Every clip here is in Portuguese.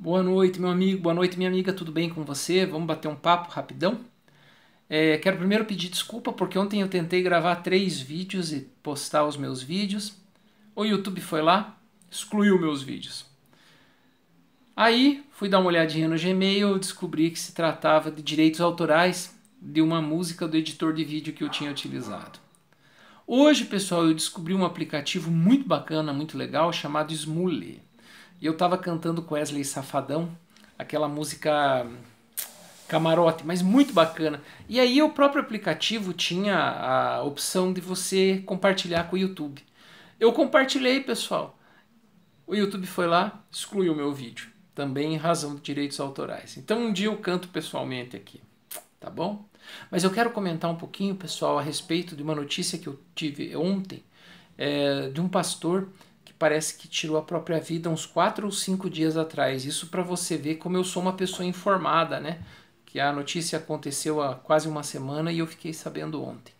Boa noite, meu amigo. Boa noite, minha amiga. Tudo bem com você? Vamos bater um papo rapidão? É, quero primeiro pedir desculpa porque ontem eu tentei gravar três vídeos e postar os meus vídeos. O YouTube foi lá, excluiu meus vídeos. Aí fui dar uma olhadinha no Gmail e descobri que se tratava de direitos autorais de uma música do editor de vídeo que eu tinha utilizado. Hoje, pessoal, eu descobri um aplicativo muito bacana, muito legal, chamado Smule. E eu tava cantando com Wesley Safadão, aquela música camarote, mas muito bacana. E aí o próprio aplicativo tinha a opção de você compartilhar com o YouTube. Eu compartilhei, pessoal. O YouTube foi lá, excluiu o meu vídeo, também em razão de direitos autorais. Então um dia eu canto pessoalmente aqui, tá bom? Mas eu quero comentar um pouquinho, pessoal, a respeito de uma notícia que eu tive ontem é, de um pastor parece que tirou a própria vida uns quatro ou cinco dias atrás. Isso para você ver como eu sou uma pessoa informada, né? Que a notícia aconteceu há quase uma semana e eu fiquei sabendo ontem.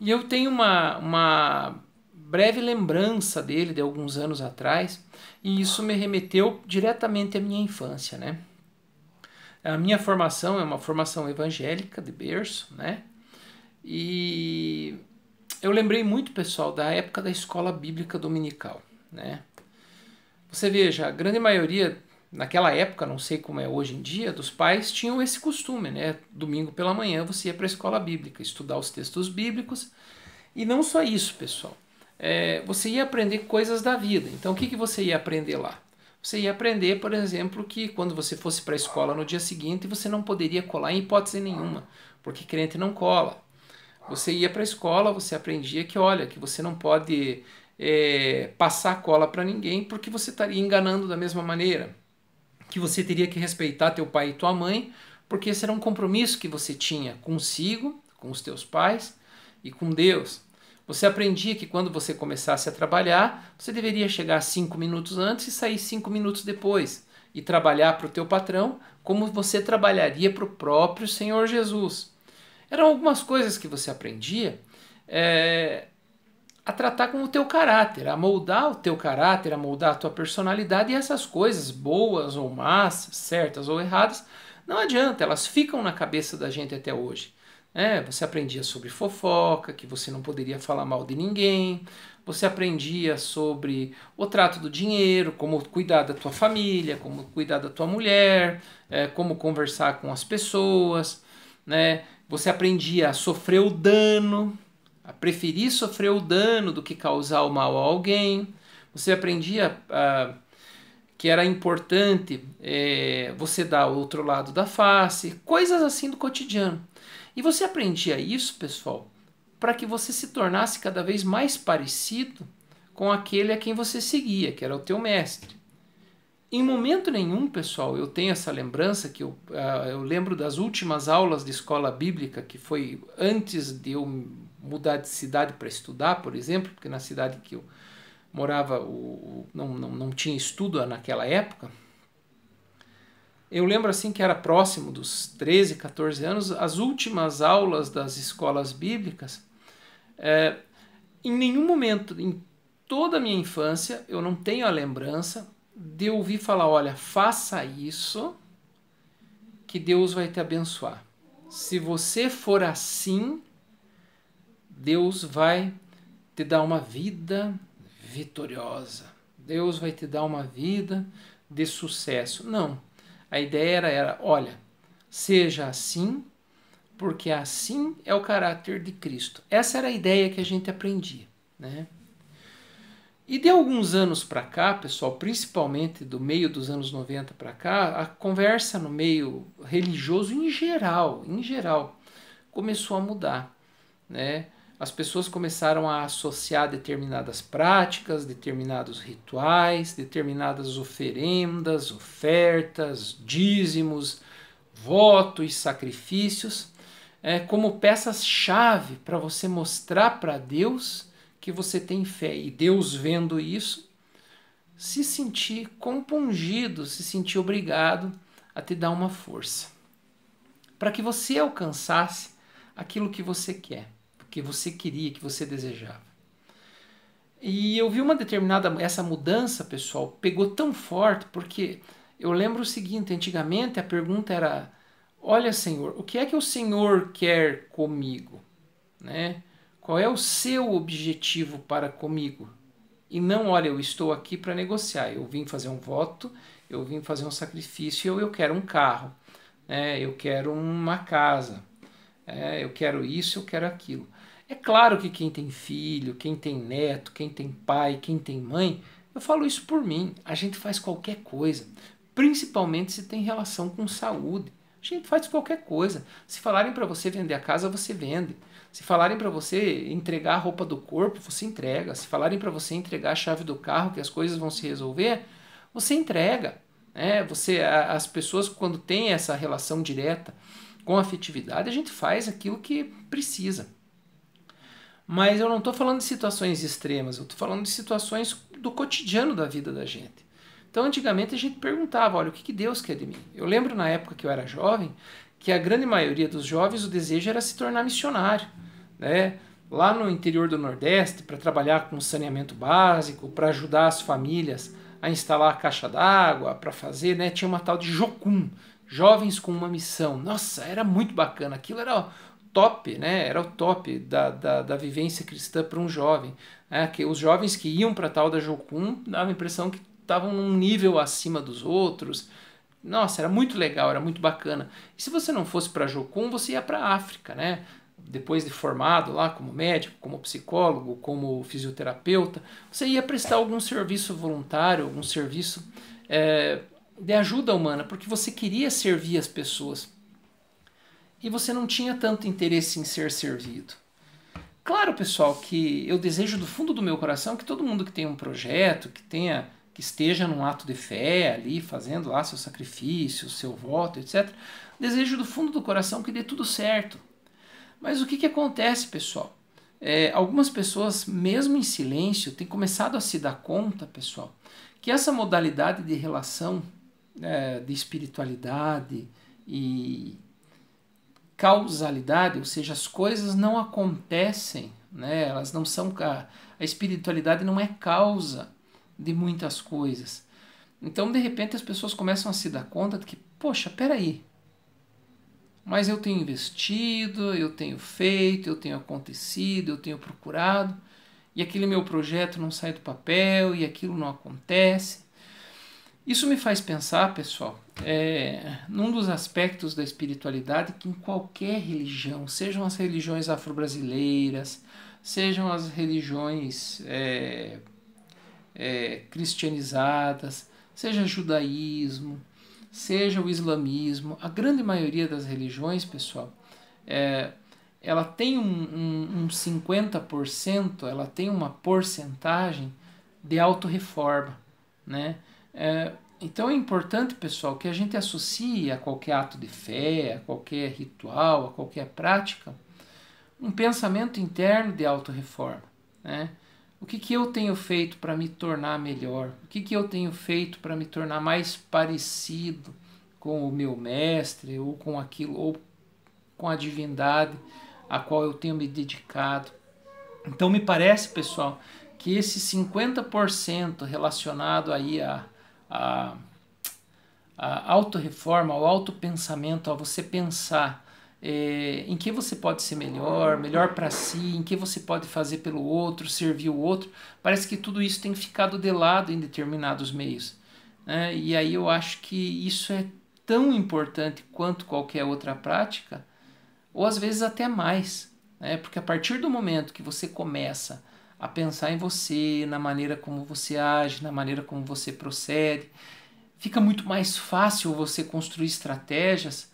E eu tenho uma, uma breve lembrança dele de alguns anos atrás, e isso me remeteu diretamente à minha infância, né? A minha formação é uma formação evangélica de berço, né? E eu lembrei muito, pessoal, da época da escola bíblica dominical. Né? Você veja, a grande maioria, naquela época, não sei como é hoje em dia, dos pais tinham esse costume, né? Domingo pela manhã você ia para a escola bíblica, estudar os textos bíblicos. E não só isso, pessoal. É, você ia aprender coisas da vida. Então, o que, que você ia aprender lá? Você ia aprender, por exemplo, que quando você fosse para a escola no dia seguinte, você não poderia colar em hipótese nenhuma, porque crente não cola. Você ia para a escola, você aprendia que, olha, que você não pode é, passar cola para ninguém porque você estaria enganando da mesma maneira. Que você teria que respeitar teu pai e tua mãe porque esse era um compromisso que você tinha consigo, com os teus pais e com Deus. Você aprendia que quando você começasse a trabalhar, você deveria chegar cinco minutos antes e sair cinco minutos depois e trabalhar para o teu patrão como você trabalharia para o próprio Senhor Jesus eram algumas coisas que você aprendia é, a tratar com o teu caráter, a moldar o teu caráter, a moldar a tua personalidade e essas coisas, boas ou más, certas ou erradas, não adianta, elas ficam na cabeça da gente até hoje. É, você aprendia sobre fofoca, que você não poderia falar mal de ninguém. Você aprendia sobre o trato do dinheiro, como cuidar da tua família, como cuidar da tua mulher, é, como conversar com as pessoas, né? Você aprendia a sofrer o dano, a preferir sofrer o dano do que causar o mal a alguém. Você aprendia ah, que era importante é, você dar o outro lado da face, coisas assim do cotidiano. E você aprendia isso, pessoal, para que você se tornasse cada vez mais parecido com aquele a quem você seguia, que era o teu mestre. Em momento nenhum, pessoal, eu tenho essa lembrança que eu, uh, eu lembro das últimas aulas de escola bíblica, que foi antes de eu mudar de cidade para estudar, por exemplo, porque na cidade que eu morava o, não, não, não tinha estudo naquela época. Eu lembro assim que era próximo dos 13, 14 anos, as últimas aulas das escolas bíblicas. É, em nenhum momento, em toda a minha infância, eu não tenho a lembrança de ouvir falar, olha, faça isso que Deus vai te abençoar. Se você for assim, Deus vai te dar uma vida vitoriosa. Deus vai te dar uma vida de sucesso. Não. A ideia era, era olha, seja assim, porque assim é o caráter de Cristo. Essa era a ideia que a gente aprendia, né? E de alguns anos para cá, pessoal, principalmente do meio dos anos 90 para cá, a conversa no meio religioso em geral, em geral, começou a mudar, né? As pessoas começaram a associar determinadas práticas, determinados rituais, determinadas oferendas, ofertas, dízimos, votos, sacrifícios, é, como peças-chave para você mostrar para Deus que você tem fé e Deus vendo isso, se sentir compungido, se sentir obrigado a te dar uma força para que você alcançasse aquilo que você quer, que você queria, que você desejava. E eu vi uma determinada essa mudança, pessoal, pegou tão forte porque eu lembro o seguinte, antigamente a pergunta era: "Olha, Senhor, o que é que o Senhor quer comigo?", né? Qual é o seu objetivo para comigo? E não, olha, eu estou aqui para negociar, eu vim fazer um voto, eu vim fazer um sacrifício, eu, eu quero um carro, né? eu quero uma casa, é, eu quero isso, eu quero aquilo. É claro que quem tem filho, quem tem neto, quem tem pai, quem tem mãe, eu falo isso por mim. A gente faz qualquer coisa, principalmente se tem relação com saúde. A gente faz qualquer coisa. Se falarem para você vender a casa, você vende. Se falarem para você entregar a roupa do corpo, você entrega. Se falarem para você entregar a chave do carro, que as coisas vão se resolver, você entrega. Né? Você, as pessoas quando têm essa relação direta com a afetividade, a gente faz aquilo que precisa. Mas eu não estou falando de situações extremas, eu estou falando de situações do cotidiano da vida da gente. Então, antigamente a gente perguntava: olha, o que, que Deus quer de mim? Eu lembro na época que eu era jovem que a grande maioria dos jovens o desejo era se tornar missionário né, lá no interior do Nordeste para trabalhar com saneamento básico, para ajudar as famílias a instalar a caixa d'água, para fazer, né, tinha uma tal de Jocum, Jovens com uma Missão. Nossa, era muito bacana, aquilo era top, né? Era o top da, da, da vivência cristã para um jovem. Né? Que os jovens que iam para tal da Jocum dava a impressão que estavam num nível acima dos outros. Nossa, era muito legal, era muito bacana. E se você não fosse para Jocum, você ia para África, né? depois de formado lá como médico, como psicólogo, como fisioterapeuta, você ia prestar algum serviço voluntário, algum serviço é, de ajuda humana, porque você queria servir as pessoas e você não tinha tanto interesse em ser servido. Claro, pessoal, que eu desejo do fundo do meu coração que todo mundo que tenha um projeto, que tenha que esteja num ato de fé ali, fazendo lá seu sacrifício, seu voto, etc. Desejo do fundo do coração que dê tudo certo, mas o que, que acontece, pessoal? É, algumas pessoas, mesmo em silêncio, têm começado a se dar conta, pessoal, que essa modalidade de relação é, de espiritualidade e causalidade, ou seja, as coisas não acontecem, né? elas não são. A, a espiritualidade não é causa de muitas coisas. Então, de repente, as pessoas começam a se dar conta de que, poxa, peraí, mas eu tenho investido, eu tenho feito, eu tenho acontecido, eu tenho procurado, e aquele meu projeto não sai do papel e aquilo não acontece. Isso me faz pensar, pessoal, é, num dos aspectos da espiritualidade que em qualquer religião, sejam as religiões afro-brasileiras, sejam as religiões é, é, cristianizadas, seja judaísmo, seja o islamismo, a grande maioria das religiões, pessoal, é, ela tem um, um, um 50%, ela tem uma porcentagem de autorreforma, né? É, então é importante, pessoal, que a gente associe a qualquer ato de fé, a qualquer ritual, a qualquer prática, um pensamento interno de autorreforma, né? O que, que eu tenho feito para me tornar melhor? O que, que eu tenho feito para me tornar mais parecido com o meu mestre ou com aquilo ou com a divindade a qual eu tenho me dedicado? Então me parece, pessoal, que esse 50% relacionado aí a, a, a autorreforma, ao autopensamento, a você pensar é, em que você pode ser melhor, melhor para si, em que você pode fazer pelo outro, servir o outro. Parece que tudo isso tem ficado de lado em determinados meios. Né? E aí eu acho que isso é tão importante quanto qualquer outra prática, ou às vezes até mais. Né? Porque a partir do momento que você começa a pensar em você, na maneira como você age, na maneira como você procede, fica muito mais fácil você construir estratégias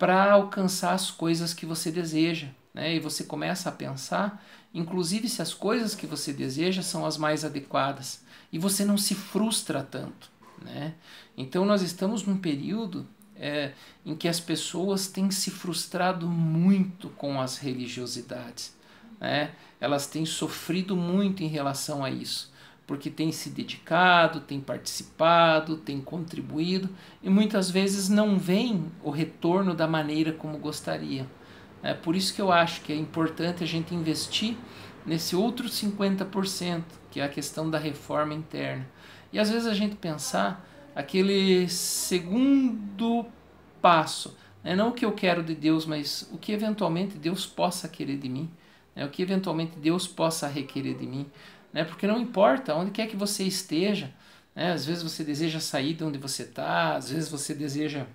para alcançar as coisas que você deseja. Né? E você começa a pensar, inclusive se as coisas que você deseja são as mais adequadas. E você não se frustra tanto. Né? Então nós estamos num período é, em que as pessoas têm se frustrado muito com as religiosidades. Né? Elas têm sofrido muito em relação a isso porque tem se dedicado, tem participado, tem contribuído e muitas vezes não vem o retorno da maneira como gostaria. É por isso que eu acho que é importante a gente investir nesse outro 50%, que é a questão da reforma interna. E às vezes a gente pensar aquele segundo passo, né? não o que eu quero de Deus, mas o que eventualmente Deus possa querer de mim, né? o que eventualmente Deus possa requerer de mim né? Porque não importa onde quer que você esteja, né? Às vezes você deseja sair de onde você está, às vezes você deseja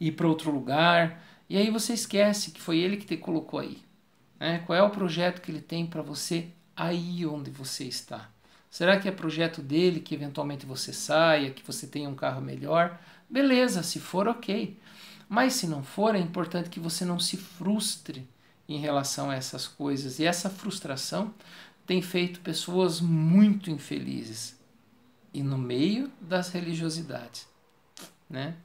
ir para outro lugar, e aí você esquece que foi ele que te colocou aí. Né? Qual é o projeto que ele tem para você aí onde você está? Será que é projeto dele que eventualmente você saia, que você tenha um carro melhor? Beleza, se for, ok. Mas se não for, é importante que você não se frustre em relação a essas coisas. E essa frustração tem feito pessoas muito infelizes e no meio das religiosidades, né?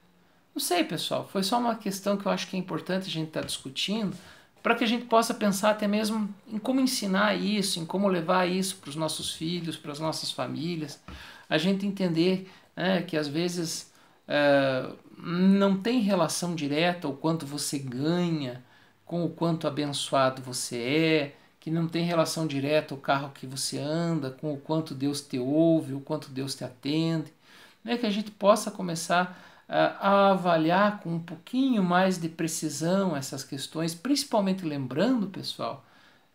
Não sei, pessoal, foi só uma questão que eu acho que é importante a gente estar tá discutindo para que a gente possa pensar até mesmo em como ensinar isso, em como levar isso para os nossos filhos, para as nossas famílias, a gente entender né, que às vezes eh, não tem relação direta o quanto você ganha com o quanto abençoado você é, que não tem relação direta o carro que você anda, com o quanto Deus te ouve, o quanto Deus te atende. Né? Que a gente possa começar a, é, a avaliar com um pouquinho mais de precisão essas questões, principalmente lembrando, pessoal,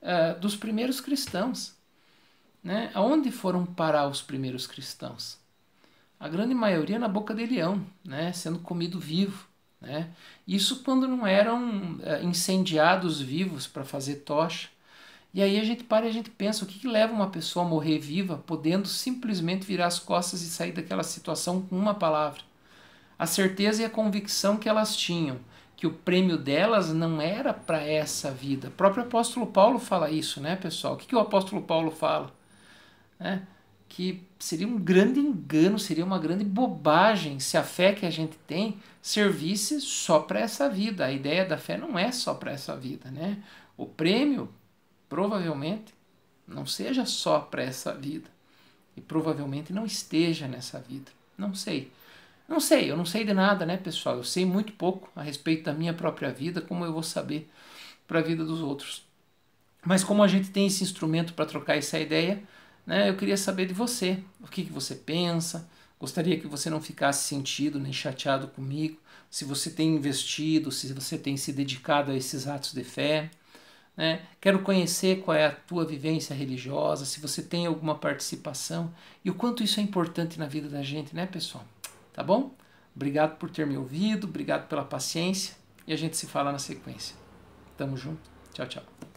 é, dos primeiros cristãos. Né? Aonde foram parar os primeiros cristãos? A grande maioria na boca de leão, né? sendo comido vivo. Né? Isso quando não eram é, incendiados vivos para fazer tocha e aí a gente para e a gente pensa o que, que leva uma pessoa a morrer viva, podendo simplesmente virar as costas e sair daquela situação com uma palavra. A certeza e a convicção que elas tinham, que o prêmio delas não era para essa vida. O próprio apóstolo Paulo fala isso, né, pessoal? O que, que o apóstolo Paulo fala? É, que seria um grande engano, seria uma grande bobagem se a fé que a gente tem servisse só para essa vida. A ideia da fé não é só para essa vida, né? O prêmio provavelmente não seja só para essa vida e provavelmente não esteja nessa vida. Não sei. Não sei, eu não sei de nada, né, pessoal? Eu sei muito pouco a respeito da minha própria vida, como eu vou saber para a vida dos outros. Mas como a gente tem esse instrumento para trocar essa ideia, né, eu queria saber de você, o que, que você pensa, gostaria que você não ficasse sentido nem chateado comigo, se você tem investido, se você tem se dedicado a esses atos de fé, né? Quero conhecer qual é a tua vivência religiosa, se você tem alguma participação e o quanto isso é importante na vida da gente, né, pessoal? Tá bom? Obrigado por ter me ouvido, obrigado pela paciência e a gente se fala na sequência. Tamo junto. Tchau, tchau.